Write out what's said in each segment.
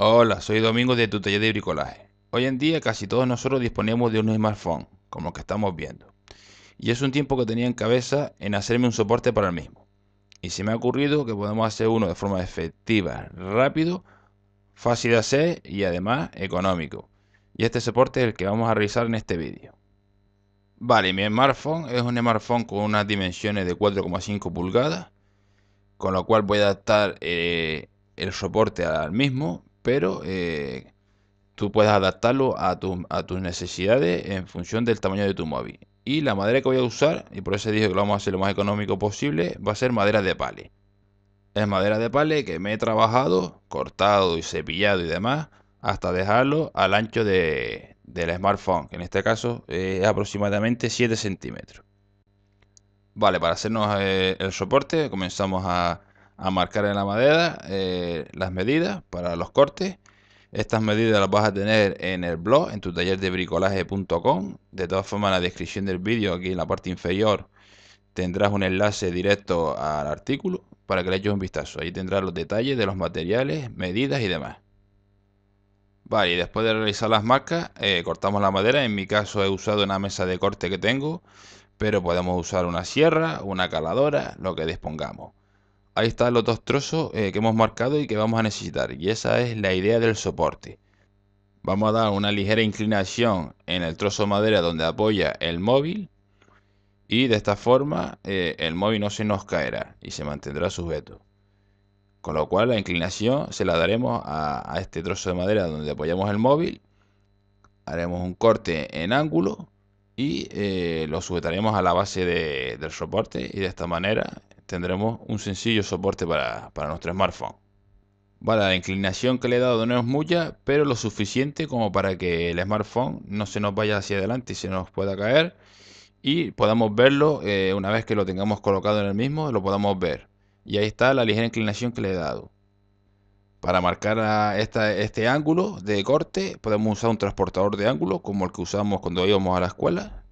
Hola, soy Domingo de tu taller de bricolaje. Hoy en día casi todos nosotros disponemos de un smartphone, como el que estamos viendo. Y es un tiempo que tenía en cabeza en hacerme un soporte para el mismo. Y se me ha ocurrido que podemos hacer uno de forma efectiva, rápido, fácil de hacer y además económico. Y este soporte es el que vamos a revisar en este vídeo. Vale, mi smartphone es un smartphone con unas dimensiones de 4,5 pulgadas, con lo cual voy a adaptar eh, el soporte al mismo, pero eh, tú puedes adaptarlo a, tus necesidades en función del tamaño de tu móvil. Y la madera que voy a usar, y por eso dije que lo vamos a hacer lo más económico posible, va a ser madera de pale. Es madera de pale que me he trabajado, cortado y cepillado y demás, hasta dejarlo al ancho del smartphone, que en este caso es aproximadamente 7 centímetros. Vale, para hacernos eh, el soporte comenzamos a a marcar en la madera eh, las medidas para los cortes. Estas medidas las vas a tener en el blog, en tu taller de bricolaje.com. De todas formas, en la descripción del vídeo, aquí en la parte inferior, tendrás un enlace directo al artículo para que le eches un vistazo. Ahí tendrás los detalles de los materiales, medidas y demás. Vale, y después de realizar las marcas, eh, cortamos la madera. En mi caso he usado una mesa de corte que tengo, pero podemos usar una sierra, una caladora, lo que dispongamos ahí están los dos trozos eh, que hemos marcado y que vamos a necesitar. Y esa es la idea del soporte. Vamos a dar una ligera inclinación en el trozo de madera donde apoya el móvil. Y de esta forma eh, el móvil no se nos caerá y se mantendrá sujeto. Con lo cual la inclinación se la daremos a, este trozo de madera donde apoyamos el móvil. Haremos un corte en ángulo y eh, lo sujetaremos a la base del soporte y de esta manera tendremos un sencillo soporte para, nuestro smartphone. Vale, la inclinación que le he dado no es mucha, pero lo suficiente como para que el smartphone no se nos vaya hacia adelante y se nos pueda caer y podamos verlo eh, una vez que lo tengamos colocado en el mismo, lo podamos ver. Y ahí está la ligera inclinación que le he dado. Para marcar este ángulo de corte podemos usar un transportador de ángulo como el que usamos cuando íbamos a la escuela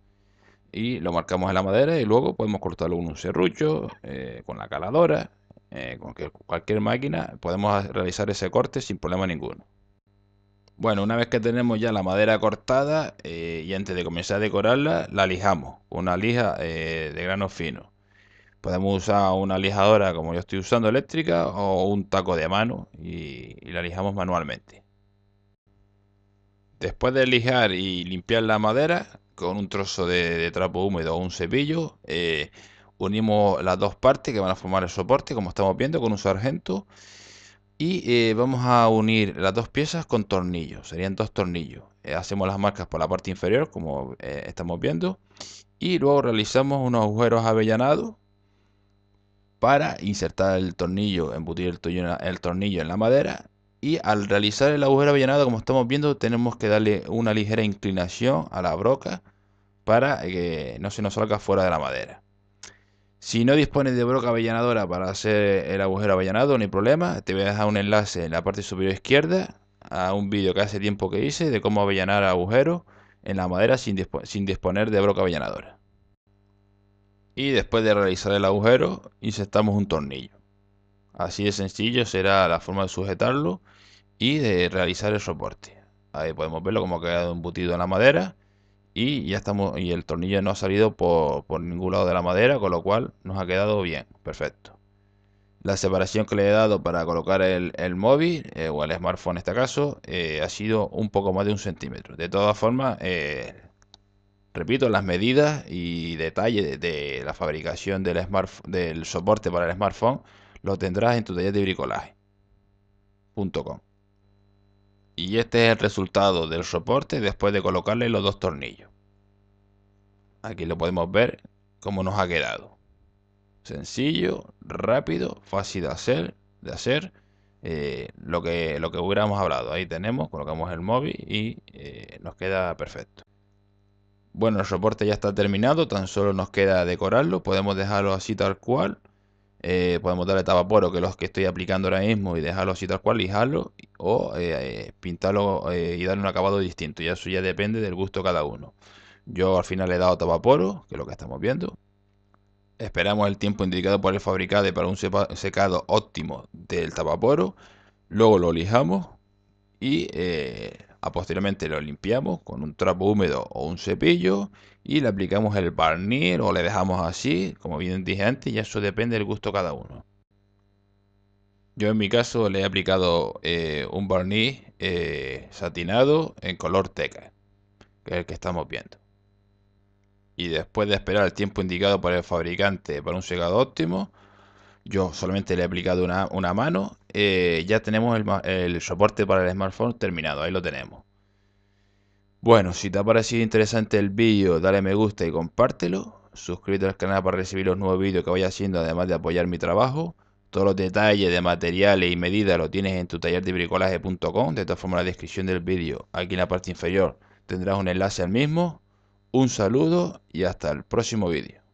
y lo marcamos en la madera y luego podemos cortarlo con un serrucho, eh, con la caladora, eh, con cualquier máquina, podemos realizar ese corte sin problema ninguno. Bueno, una vez que tenemos ya la madera cortada eh, y antes de comenzar a decorarla, la lijamos con una lija de grano fino. Podemos usar una lijadora como yo estoy usando eléctrica o un taco de mano y, y la lijamos manualmente. Después de lijar y limpiar la madera, con un trozo de, trapo húmedo o un cepillo, eh, unimos las dos partes que van a formar el soporte, como estamos viendo, con un sargento. Y eh, vamos a unir las dos piezas con tornillos, serían dos tornillos. Eh, hacemos las marcas por la parte inferior, como estamos viendo. Y luego realizamos unos agujeros avellanados para insertar el tornillo, embutir el tornillo en la madera y al realizar el agujero avellanado como estamos viendo tenemos que darle una ligera inclinación a la broca para que no se nos salga fuera de la madera. Si no dispones de broca avellanadora para hacer el agujero avellanado, no hay problema. Te voy a dejar un enlace en la parte superior izquierda a un vídeo que hace tiempo que hice de cómo avellanar agujeros en la madera sin, sin disponer de broca avellanadora. Y después de realizar el agujero, insertamos un tornillo. Así de sencillo será la forma de sujetarlo y de realizar el soporte. Ahí podemos verlo como ha quedado embutido en la madera y ya estamos y el tornillo no ha salido por, ningún lado de la madera, con lo cual nos ha quedado bien, perfecto. La separación que le he dado para colocar el, móvil eh, o el smartphone en este caso eh, ha sido un poco más de un centímetro. De todas formas, eh, repito, las medidas y detalles de, la fabricación del soporte para el smartphone lo tendrás en tu taller de bricolaje.com. Y este es el resultado del soporte después de colocarle los dos tornillos. Aquí lo podemos ver cómo nos ha quedado. Sencillo, rápido, fácil de hacer, de hacer eh, lo, que, lo que hubiéramos hablado. Ahí tenemos, colocamos el móvil y eh, nos queda perfecto. Bueno, el soporte ya está terminado, tan solo nos queda decorarlo. Podemos dejarlo así tal cual eh, podemos darle tapaporo, que los que estoy aplicando ahora mismo, y dejarlo así tal cual, lijarlo, o eh, eh, pintarlo y darle un acabado distinto. Y eso ya depende del gusto cada uno. Yo al final le he dado tapaporo, que es lo que estamos viendo. Esperamos el tiempo indicado por el fabricante para un secado óptimo del tapaporo. Luego lo lijamos y posteriormente lo limpiamos con un trapo húmedo o un cepillo y le aplicamos el barniz o le dejamos así, como bien dije antes, y eso depende del gusto cada uno. Yo en mi caso le he aplicado eh, un barniz eh, satinado en color teca, que es el que estamos viendo. Y después de esperar el tiempo indicado por el fabricante para un secado óptimo, yo solamente le he aplicado una, mano. Eh, ya tenemos el, soporte para el smartphone terminado. Ahí lo tenemos. Bueno, si te ha parecido interesante el vídeo, dale me gusta y compártelo. Suscríbete al canal para recibir los nuevos vídeos que vaya haciendo, además de apoyar mi trabajo. Todos los detalles de materiales y medidas lo tienes en tu taller de bricolaje.com. De esta forma en la descripción del vídeo, aquí en la parte inferior, tendrás un enlace al mismo. Un saludo y hasta el próximo vídeo.